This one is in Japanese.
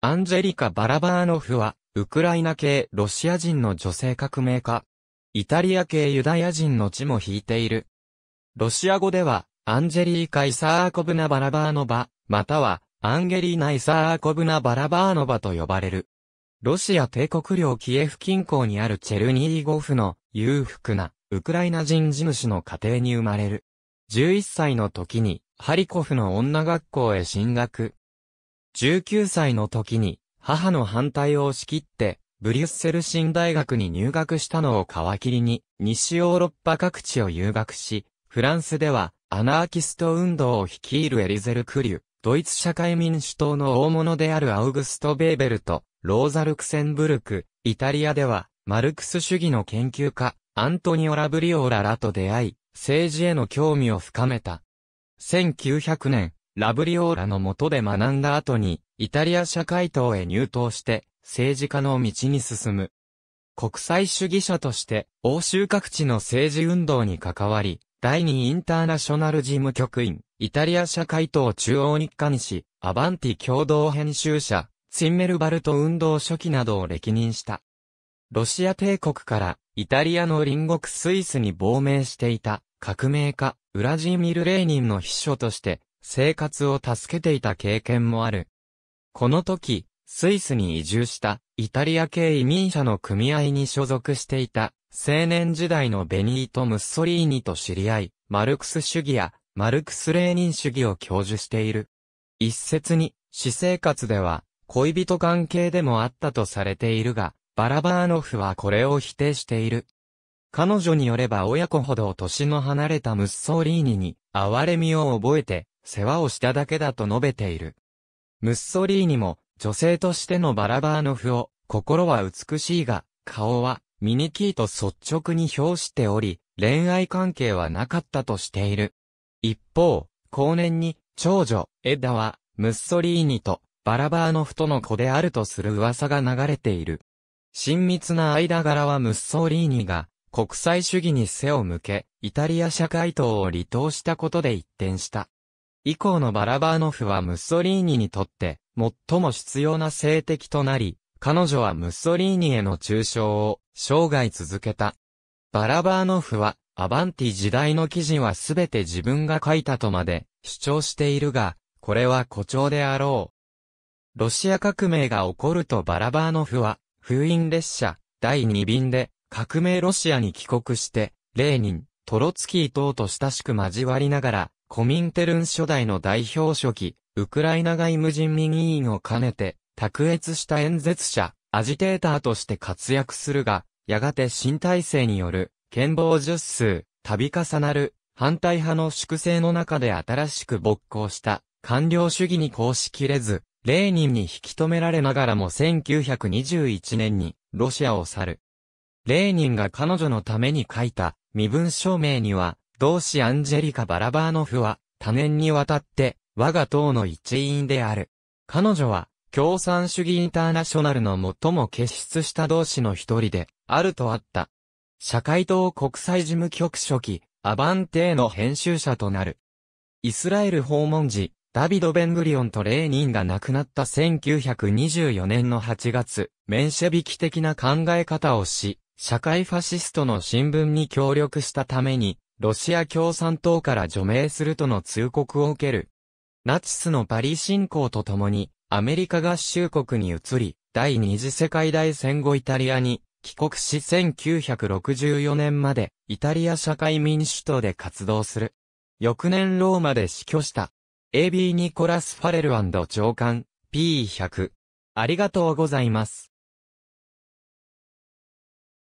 アンジェリカ・バラバーノフは、ウクライナ系ロシア人の女性革命家。イタリア系ユダヤ人の血も引いている。ロシア語では、アンジェリーカ・イサーコブナ・バラバーノバ、または、アンゲリーナ・イサーコブナ・バラバーノバと呼ばれる。ロシア帝国領キエフ近郊にあるチェルニーゴフの裕福なウクライナ人地主の家庭に生まれる。11歳の時にハリコフの女学校へ進学。19歳の時に母の反対を押し切って、ブリュッセル新大学に入学したのを皮切りに、西ヨーロッパ各地を遊学し、フランスではアナーキスト運動を率いるエリゼル・クリュ、ドイツ社会民主党の大物であるアウグスト・ベーベルと、ローザ・ルクセンブルク、イタリアでは、マルクス主義の研究家、アントニオ・ラブリオーラらと出会い、政治への興味を深めた。1900年、ラブリオーラの下で学んだ後に、イタリア社会党へ入党して、政治家の道に進む。国際主義者として、欧州各地の政治運動に関わり、第2インターナショナル事務局員、イタリア社会党中央日刊誌、アバンティ共同編集者、ツィンメルバルト運動初期などを歴任した。ロシア帝国から、イタリアの隣国スイスに亡命していた、革命家、ウラジーミル・レーニンの秘書として、生活を助けていた経験もある。この時、スイスに移住したイタリア系移民者の組合に所属していた青年時代のベニート・ムッソリーニと知り合い、マルクス主義やマルクス・レーニン主義を教授している。一説に、私生活では恋人関係でもあったとされているが、バラバーノフはこれを否定している。彼女によれば親子ほど年の離れたムッソリーニに、哀れみを覚えて、世話をしただけだと述べている。ムッソリーニも、女性としてのバラバーノフを、心は美しいが、顔は、ミニキーと率直に表しており、恋愛関係はなかったとしている。一方、後年に、長女、エダは、ムッソリーニと、バラバーノフとの子であるとする噂が流れている。親密な間柄はムッソリーニが、国際主義に背を向け、イタリア社会党を離党したことで一転した。以降のバラバーノフはムッソリーニにとって最も必要な性敵となり、彼女はムッソリーニへの中傷を生涯続けた。バラバーノフはアバンティ時代の記事はすべて自分が書いたとまで主張しているが、これは誇張であろう。ロシア革命が起こるとバラバーノフは封印列車第2便で革命ロシアに帰国して、レーニン、トロツキー等と親しく交わりながら、コミンテルン初代の代表書記、ウクライナ外務人民委員を兼ねて、卓越した演説者、アジテーターとして活躍するが、やがて新体制による、剣謀術数、度重なる、反対派の粛清の中で新しく勃興した、官僚主義に行しきれず、レーニンに引き止められながらも1921年に、ロシアを去る。レーニンが彼女のために書いた、身分証明には、同志アンジェリカ・バラバーノフは、多年にわたって、我が党の一員である。彼女は、共産主義インターナショナルの最も傑出した同志の一人で、あるとあった。社会党国際事務局書記、アバンテーの編集者となる。イスラエル訪問時、ダビド・ベングリオンとレーニンが亡くなった1924年の8月、メンシェビキ的な考え方をし、社会ファシストの新聞に協力したために、ロシア共産党から除名するとの通告を受ける。ナチスのパリ侵攻とともに、アメリカ合衆国に移り、第二次世界大戦後イタリアに帰国し1964年までイタリア社会民主党で活動する。翌年ローマで死去した。AB ニコラス・ファレル長官 P100。ありがとうございます。